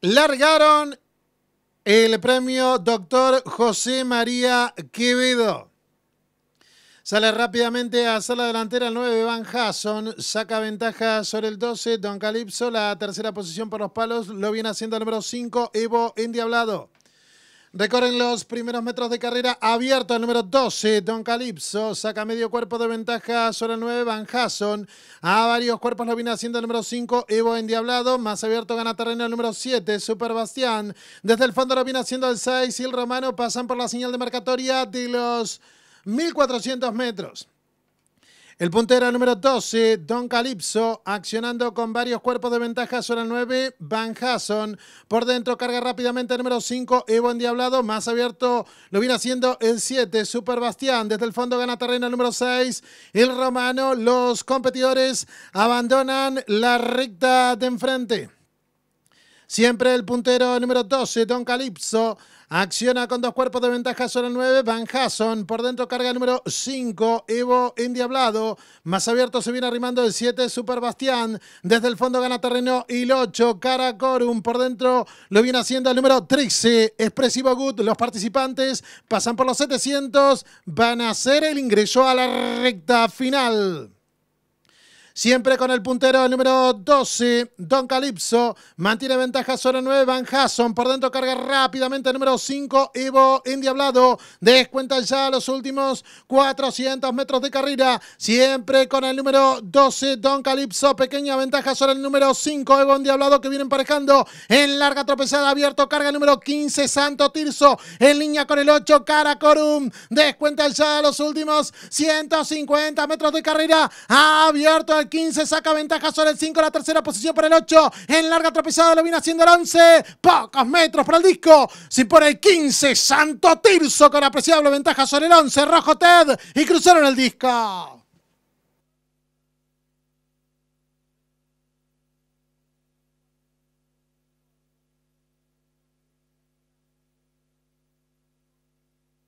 largaron el premio Doctor José María Quevedo. Sale rápidamente a la delantera el 9 Van Hasson, saca ventaja sobre el 12 Don Calipso, la tercera posición por los palos, lo viene haciendo el número 5 Evo Endiablado. Recorren los primeros metros de carrera abierto el número 12, Don Calipso. Saca medio cuerpo de ventaja sobre el 9, Van Hasson. A varios cuerpos lo viene haciendo el número 5, Evo Endiablado. Más abierto gana terreno el número 7, Super Desde el fondo lo viene haciendo el 6 y el Romano. Pasan por la señal de marcatoria de los 1400 metros. El puntero número 12, Don Calipso, accionando con varios cuerpos de ventaja sobre el 9, Van Hasson. Por dentro carga rápidamente el número 5, Evo Endiablado, más abierto lo viene haciendo el 7, Super Desde el fondo gana terreno el número 6, el romano. Los competidores abandonan la recta de enfrente. Siempre el puntero número 12, Don Calipso. Acciona con dos cuerpos de ventaja sobre nueve, 9, Van Hasson. Por dentro carga el número 5, Evo Endiablado. Más abierto se viene arrimando el 7, Super Desde el fondo gana terreno y el 8, Caracorum. Por dentro lo viene haciendo el número 13, Expresivo Good. Los participantes pasan por los 700. Van a hacer el ingreso a la recta final. Siempre con el puntero, el número 12, Don Calipso. Mantiene ventaja sobre 9, Van Hasson. Por dentro carga rápidamente el número 5, Evo Indiablado. Descuenta ya los últimos 400 metros de carrera. Siempre con el número 12, Don Calipso. Pequeña ventaja sobre el número 5, Evo Indiablado, que viene emparejando. En larga tropezada, abierto, carga el número 15, Santo Tirso. En línea con el 8, Caracorum. Descuenta ya los últimos 150 metros de carrera. Abierto el 15, saca ventaja sobre el 5, la tercera posición para el 8, en larga tropezada lo viene haciendo el 11, pocos metros para el disco, si por el 15, Santo Tirso con apreciable ventaja sobre el 11, Rojo Ted y cruzaron el disco.